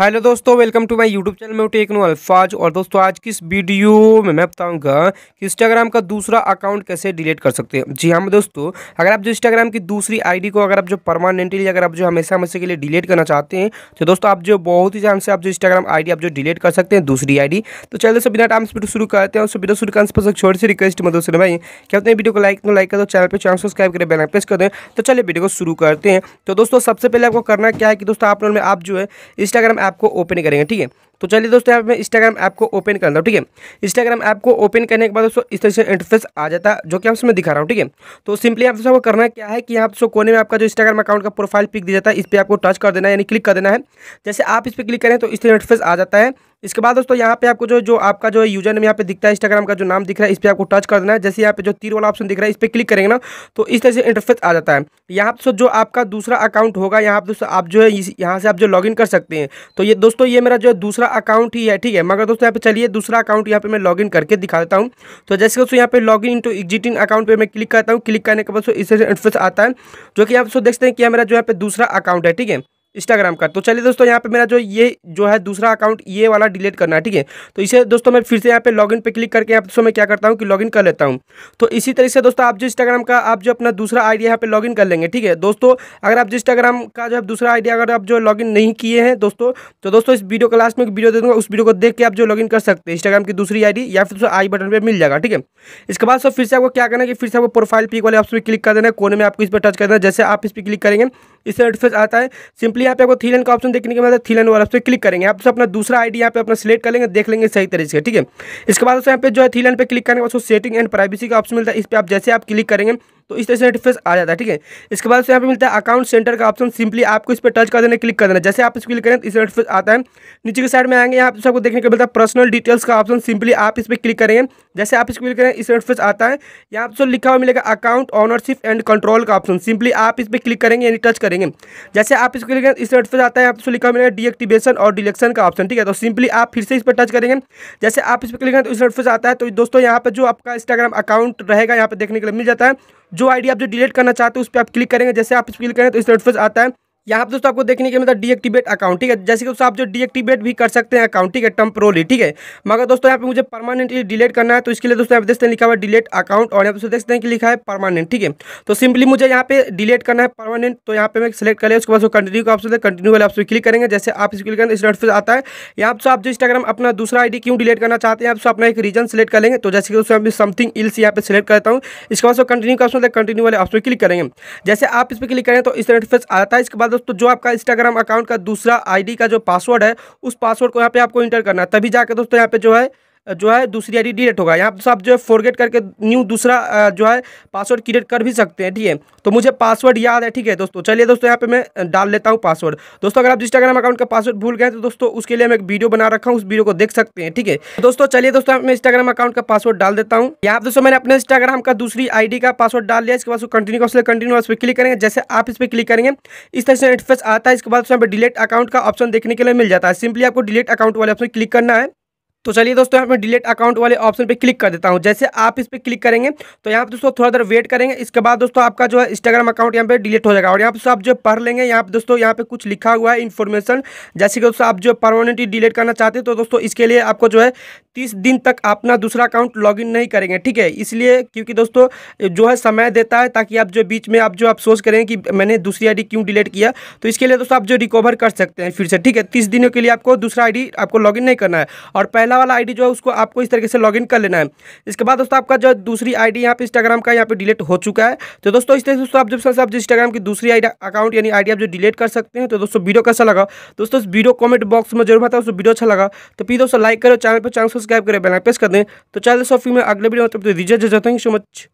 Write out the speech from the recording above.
hello दोस्तों welcome to my YouTube channel एक Techno Alfaz और दोस्तों आज की इस वीडियो में मैं बताऊंगा कि इंस्टाग्राम का दूसरा अकाउंट कैसे डिलीट कर सकते हैं जी हाँ दोस्तों अगर आप जो इंस्टाग्राम की दूसरी आईडी को अगर आप जो परमानेंटली अगर आप जो हमेशा हमेशा के लिए डिलीट करना चाहते हैं तो दोस्तों आप जो बहुत ही जान से आप जो इंस्टाग्राम आई आप जो डिलीट कर सकते हैं दूसरी आई तो चलो सब बिना टाइम स्पीड शुरू करते हैं उससे वीडियो शुरू करने से छोटी सी रिक्वेस्ट मतलब से भाई क्या होते हैं वीडियो को लाइक लाइक कर दो चैनल पर चैनल सब्सक्राइब करें बेल प्रेस कर दें तो चलिए वीडियो को शुरू करते हैं तो दोस्तों सबसे पहले आपको करना क्या है कि दोस्तों आप लोग में आप जो है इंस्टाग्राम आपको ओपन करेंगे ठीक है तो चलिए दोस्तों यहाँ पे इंस्टाग्राम ऐप को ओपन कर लो ठीक है इंस्टाग्राम ऐप को ओपन करने के बाद दोस्तों इस तरह से इंटरफेस आ जाता है जो कि आपसे मैं दिखा रहा हूँ ठीक है तो सिंपली आप दोस्तों करना क्या है कि यहाँ पर कोने में आपका जो इंस्टाग्राम अकाउंट का प्रोफाइल पिक दिया जाता है इस पर आपको टच कर देना है यानी क्लिक कर देना है जैसे आप इस पर क्लिक करें तो इस तरह इंटरफेस आ जाता है इसके बाद दोस्तों यहाँ पे आपको जो जो आपका जो यूजर नेम यहाँ पे दिखता है इंस्टाग्राम का जो नाम दिख रहा है इस पर आपको टच कर देना है जैसे यहाँ पे जो तीर वाला ऑप्शन दिख रहा है इस पर क्लिक करेंगे ना तो इस तरह से इंटरफेस आ जाता है यहाँ पर जो आपका दूसरा अकाउंट होगा यहाँ पर दोस्तों आप जो है यहाँ से आप जो लॉग कर सकते हैं तो ये दोस्तों ये मेरा जो है दूसरा अकाउंट ही है ठीक है मगर दोस्तों यहाँ पे चलिए दूसरा अकाउंट यहाँ पे मैं लॉग करके दिखा देता हूँ तो जैसे दोस्तों यहाँ पे log in to existing account पर मैं क्लिक करता हूँ क्लिक करने के बाद इससे आता है जो कि आप दोस्तों हैं कि मेरा जो यहाँ पे दूसरा अकाउंट है ठीक है इंस्टाग्राम का तो चलिए दोस्तों यहाँ पे मेरा जो ये जो है दूसरा अकाउंट ये वाला डिलीट करना है ठीक है तो इसे दोस्तों मैं फिर से यहाँ पे लॉगिन पे क्लिक करके यहाँ पे दोस्तों मैं क्या करता हूँ कि लॉगिन कर लेता हूँ तो इसी तरीके से दोस्तों आप जो इंस्टाग्राम का आप जो अपना दूसरा आइडिया यहाँ पे लॉगिन कर लेंगे ठीक है दोस्तों अगर आप जो इंस्टाग्राम का जो है दूसरा आइडिया अगर आप जो इन नहीं किए हैं दोस्तों तो दोस्तों इस वीडियो का लास्ट में वीडियो दे दूँगा उस वीडियो को देख के आप जो लॉगिन कर सकते हैं इंस्टाग्राम की दूसरी आई या फिर आई बटन पर मिल जाएगा ठीक है इसके बाद फिर से आपको क्या करना है कि फिर से आपको प्रोफाइल पिक वाले ऑप्शन पर क्लिक कर देना है कोने में आपको इस पर टच कर देना जैसे आप इस पर क्लिक करेंगे इस इंटरफेस आता है सिंपली यहाँ पे आपको थीलन का ऑप्शन देखने के बाद थीलन वाला ऑप्शन क्लिक करेंगे आप अपना दूसरा आईडी यहाँ पे अपना सिलेक्ट कर लेंगे देख लेंगे सही तरीके से ठीक है इसके बाद यहाँ पे जो है थीलन पर क्लिक करने के बाद सेटिंग एंड प्राइवेसी का ऑप्शन मिलता है इस पर आप जैसे आप क्लिक करेंगे तो इस तरह से इंटरफेस आ जाता है ठीक है इसके बाद यहाँ पे मिलता है अकाउंट सेंटर का ऑप्शन सिंपली आपको इस पर टच कर देना क्लिक कर देना जैसे आप इस क्लिक करें तो इस इंटरफेस आता है नीचे के साइड में आएंगे यहाँ पे सबको देखने को मिलता है पर्सनल डिटेल्स का ऑप्शन सिंपली आप इस पर क्लिक करेंगे जैसे आप इस क्लिक करें इस इंटरफेस आता है यहाँ पर लिखा हुआ मिलेगा अकाउंट ऑनरशिप एंड कंट्रोल का ऑप्शन सिंपली आप इस पर क्लिक करेंगे यानी टच करेंगे जैसे आप इसको लिखें इस नोट पर जाता है आप इसको लिखा मिलेगा डीएक्टिवेशन और डिलेक्शन का ऑप्शन ठीक है तो सिंपली आप फिर से इस पर टच करेंगे जैसे आप इस पर लिखें तो इस नोट पर जाता है तो दोस्तों यहाँ पर जो आपका इंस्टाग्राम अकाउंट रहेगा यहाँ पर देखने के लिए मिल जाता है जो आईडी आप जो डिलीट करना चाहते हो उस पर आप क्लिक करेंगे जैसे आप इस पर क्लिक करें तो इस नोट पर आता है यहाँ पर दोस्तों आपको देखने के मिलता है डीएक्टिवेट अकाउंट ठीक है जैसे कि दोस्तों आप जो डीएक्टिवेट भी कर सकते हैं अकाउंट ठीक है टेम्प्रोली ठीक है मगर दोस्तों यहाँ पे मुझे परमानेंटली डिलीट करना है तो इसके लिए दोस्तों यहाँ पे देखते हैं लिखा हुआ है डिलीट अकाउंट और यहाँ पे देखते हैं कि लिखा है परमानेंट ठीक है तो सिंपली मुझे यहाँ पे डिलीट करना है परमानेंट तो यहाँ पे मैं सिलेक्ट कर लिया उसके बाद कंटिन्यू का ऑप्शन है कंटिन्यू वाले ऑप्शन क्लिक करेंगे जैसे आप इस क्लिक करेंगे इस आता है यहाँ पर आप जो इंस्टाग्राम अपना दूसरा आई क्यों डिलीट करना चाहते हैं आप अपना एक रीजन सिलेक्ट कर लेंगे तो जैसे कि दोस्तों समथिंग इल्स यहाँ पे सिलेक्ट करता हूँ इसके बाद कंटिन्यू का ऑप्शन कंटिन्यू वाले ऑप्शन क्लिक करेंगे जैसे आप इस पर क्लिक करें तो इस नोटिफिकेशन आता है इसके बाद दोस्तों जो आपका इंस्टाग्राम अकाउंट का दूसरा आईडी का जो पासवर्ड है उस पासवर्ड को यहाँ पे आपको इंटर करना है तभी जाकर दोस्तों यहाँ पे जो है जो है दूसरी आई डी होगा यहाँ से आप जो है फॉरगेट करके न्यू दूसरा जो है पासवर्ड क्रिएट कर भी सकते हैं ठीक है तो मुझे पासवर्ड याद है ठीक है दोस्तों चलिए दोस्तों यहाँ पे मैं डाल लेता हूँ पासवर्ड दोस्तों अगर आप इंस्टाग्राम अकाउंट का पासवर्ड भूल गए तो दोस्तों उसके लिए मैं एक वीडियो बना रखा हूँ उस वीडियो को देख सकते हैं ठीक है दोस्तों चलिए दोस्तों मैं इंस्टाग्राम अकाउंट का पासवर्ड डाल देता हूँ यहाँ दोस्तों मैंने अपने इंस्टाग्राम का दूसरी आई का पासवर्ड डाल लिया इसके बाद कंटिन्यू का कंटिन्यू इस पर क्लिक करेंगे जैसे आप इस पर क्लिक करेंगे इस तरह से इंटरफेस आता है इसके बाद डिलेट डिलीट अकाउंट का ऑप्शन देखने के लिए मिल जाता है सिंपली आपको डिलीट अकाउंट वाले ऑप्शन क्लिक करना है तो चलिए दोस्तों यहाँ पे डिलीट अकाउंट वाले ऑप्शन पे क्लिक कर देता हूँ जैसे आप इस पर क्लिक करेंगे तो यहाँ पे दोस्तों थोड़ा देर वेट करेंगे इसके बाद दोस्तों आपका जो है इंस्टाग्राम अकाउंट यहाँ पे डिलीट हो जाएगा और यहाँ पे आप जो पढ़ लेंगे यहाँ पे दोस्तों यहाँ पे कुछ लिखा हुआ है इन्फॉर्मेशन जैसे कि दोस्तों आप जो परमानेंटली डिलीट करना चाहते हैं तो दोस्तों इसके लिए आपको जो है तीस दिन तक अपना दूसरा अकाउंट लॉग नहीं करेंगे ठीक है इसलिए क्योंकि दोस्तों जो है समय देता है ताकि आप जो बीच में आप जो अफसोस करें कि मैंने दूसरी आई क्यों डिलीट किया तो इसके लिए दोस्तों आप जो रिकवर कर सकते हैं फिर से ठीक है तीस दिनों के लिए आपको दूसरा आई आपको लॉग नहीं करना है और पहले पहला वाला आईडी जो है उसको आपको इस तरीके से लॉगिन कर लेना है इसके बाद दोस्तों आपका जो दूसरी आईडी यहाँ पे इंस्टाग्राम का यहाँ पे डिलीट हो चुका है तो दोस्तों इस तरह से दोस्तों आप जब सबसे आप इंस्टाग्राम की दूसरी आई अकाउंट यानी आईडी आप जो डिलीट कर सकते हैं तो दोस्तों वीडियो कैसा लगा दोस्तों वीडियो कॉमेंट बॉक्स में जरूर बताओ वीडियो अच्छा लगा तो प्लीज दोस्तों लाइक करो चैनल पर चैनल सब्सक्राइब करें बेलाइन कर दें तो चैनल दोस्तों फिर मैं अगले वीडियो मतलब दीजिए थैंक यू सो मच